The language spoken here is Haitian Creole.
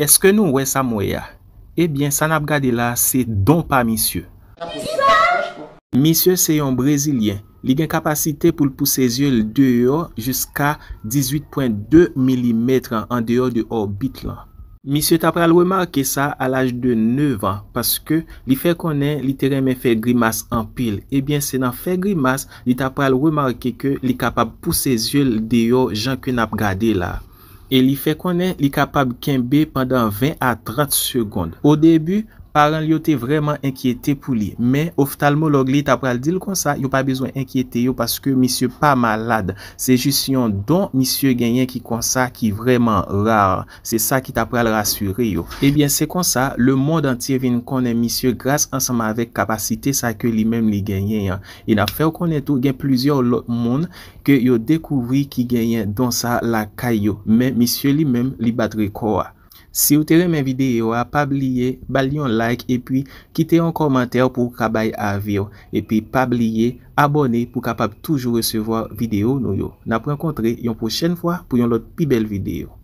Eske nou wè sa mwè ya? Ebyen, sa nap gade la, se don pa misye. Misye se yon brezilien, li gen kapasite pou l pou se zye l deyo jiska 18.2 mm an deyo de orbit lan. Misye tap pral wè marke sa al aj de 9 an paske li fè konen li teren men fè grimas an pil. Ebyen, se nan fè grimas, li tap pral wè marke ke li kapap pou se zye l deyo jan ke nap gade la. E li fe konen li kapab kenbe pandan 20 a 30 segonde. Ou debu, Paran li yo te vreman enkiyete pou li. Men, oftalmo log li tap pral dil kon sa, yo pa bezwen enkiyete yo paske misye pa malade. Se jist yon don misye genyen ki kon sa ki vreman rar. Se sa ki tap pral rasyure yo. Ebyen, se kon sa, le moun dantiye vin konen misye grase ansama avek kapasite sa ke li men li genyen. E na fe konen tou gen plizyon lot moun ke yo dekouvri ki genyen don sa la kay yo. Men, misye li men li batre kowa. Si ou tere men videyo a, pa bliye, bali yon like e pi kite yon komenter pou kabay avyo. E pi pa bliye, abone pou kapap toujou resevo videyo nou yo. Na pou an kontre yon pou chen fwa pou yon lot pi bel videyo.